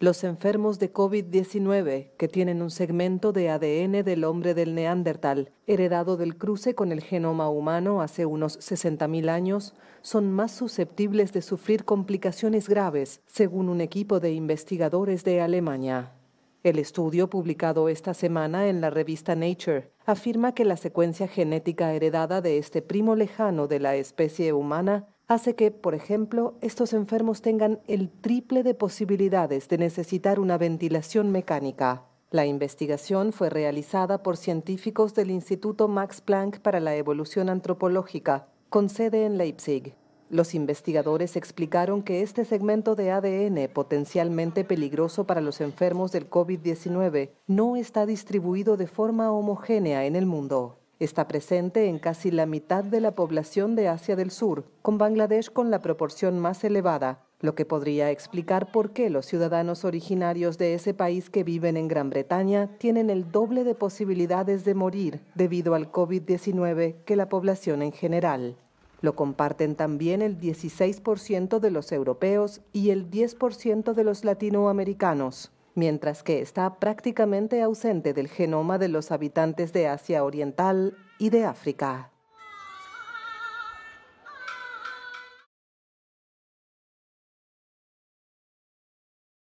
Los enfermos de COVID-19, que tienen un segmento de ADN del hombre del neandertal, heredado del cruce con el genoma humano hace unos 60.000 años, son más susceptibles de sufrir complicaciones graves, según un equipo de investigadores de Alemania. El estudio publicado esta semana en la revista Nature afirma que la secuencia genética heredada de este primo lejano de la especie humana hace que, por ejemplo, estos enfermos tengan el triple de posibilidades de necesitar una ventilación mecánica. La investigación fue realizada por científicos del Instituto Max Planck para la Evolución Antropológica, con sede en Leipzig. Los investigadores explicaron que este segmento de ADN, potencialmente peligroso para los enfermos del COVID-19, no está distribuido de forma homogénea en el mundo. Está presente en casi la mitad de la población de Asia del Sur, con Bangladesh con la proporción más elevada, lo que podría explicar por qué los ciudadanos originarios de ese país que viven en Gran Bretaña tienen el doble de posibilidades de morir debido al COVID-19 que la población en general. Lo comparten también el 16% de los europeos y el 10% de los latinoamericanos mientras que está prácticamente ausente del genoma de los habitantes de Asia Oriental y de África.